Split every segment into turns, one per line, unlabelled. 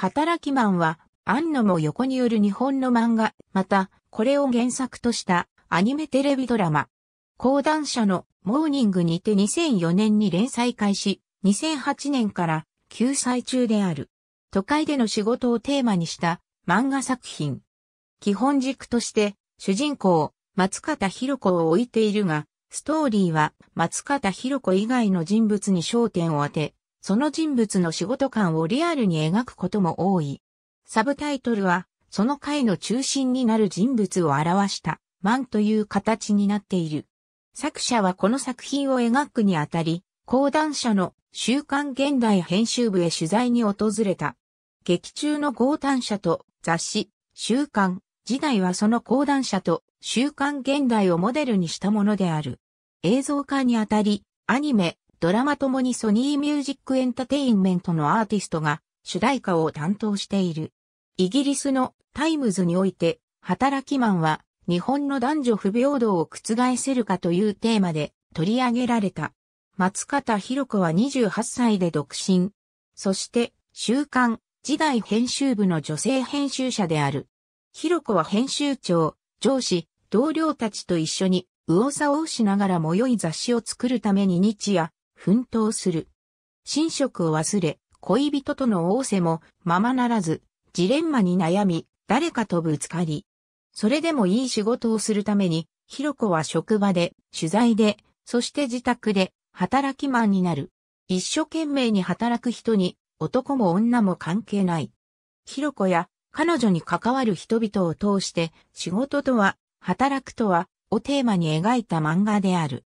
働きマンは、庵野も横による日本の漫画、また、これを原作としたアニメテレビドラマ。講談社のモーニングにて2004年に連載開始、2008年から救済中である。都会での仕事をテーマにした漫画作品。基本軸として主人公松方弘子を置いているが、ストーリーは松方弘子以外の人物に焦点を当て、その人物の仕事感をリアルに描くことも多い。サブタイトルは、その回の中心になる人物を表した、マンという形になっている。作者はこの作品を描くにあたり、講談社の週刊現代編集部へ取材に訪れた。劇中の講談社と雑誌、週刊、時代はその講談社と週刊現代をモデルにしたものである。映像化にあたり、アニメ、ドラマともにソニーミュージックエンタテインメントのアーティストが主題歌を担当している。イギリスのタイムズにおいて、働きマンは日本の男女不平等を覆せるかというテーマで取り上げられた。松方弘子は28歳で独身。そして、週刊、時代編集部の女性編集者である。弘子は編集長、上司、同僚たちと一緒に、右往左往しながらも良い雑誌を作るために日夜、奮闘する。寝食を忘れ、恋人との仰せもままならず、ジレンマに悩み、誰かとぶつかり。それでもいい仕事をするために、ひろこは職場で、取材で、そして自宅で、働きマンになる。一生懸命に働く人に、男も女も関係ない。ひろこや、彼女に関わる人々を通して、仕事とは、働くとは、をテーマに描いた漫画である。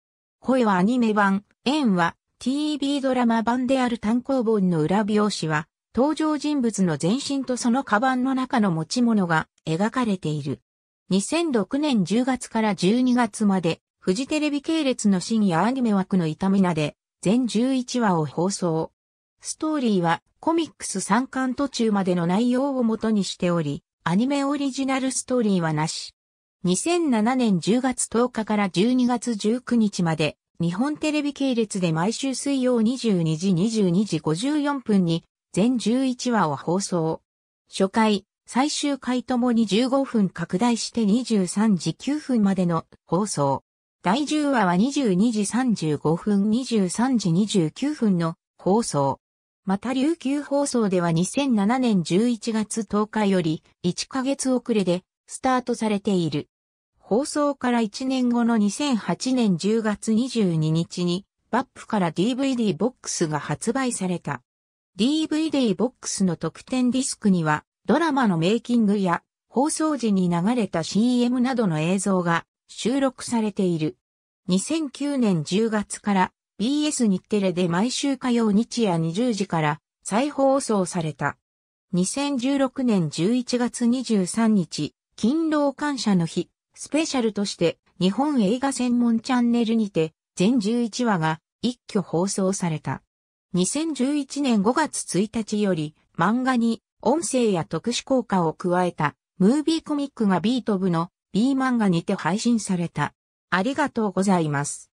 声はアニメ版、円は TV ドラマ版である単行本の裏表紙は、登場人物の全身とそのカバンの中の持ち物が描かれている。2006年10月から12月まで、フジテレビ系列の深夜アニメ枠の痛みなで、全11話を放送。ストーリーはコミックス3巻途中までの内容をもとにしており、アニメオリジナルストーリーはなし。2007年10月10日から12月19日まで、日本テレビ系列で毎週水曜22時22時54分に、全11話を放送。初回、最終回ともに15分拡大して23時9分までの放送。第10話は22時35分23時29分の放送。また琉球放送では2007年11月10日より1ヶ月遅れでスタートされている。放送から1年後の2008年10月22日に、バップから DVD ボックスが発売された。DVD ボックスの特典ディスクには、ドラマのメイキングや、放送時に流れた CM などの映像が収録されている。2009年10月から BS 日テレで毎週火曜日夜20時から再放送された。2016年11月23日、勤労感謝の日、スペシャルとして日本映画専門チャンネルにて全11話が一挙放送された。2011年5月1日より漫画に音声や特殊効果を加えたムービーコミックがビート部の B 漫画にて配信された。ありがとうございます。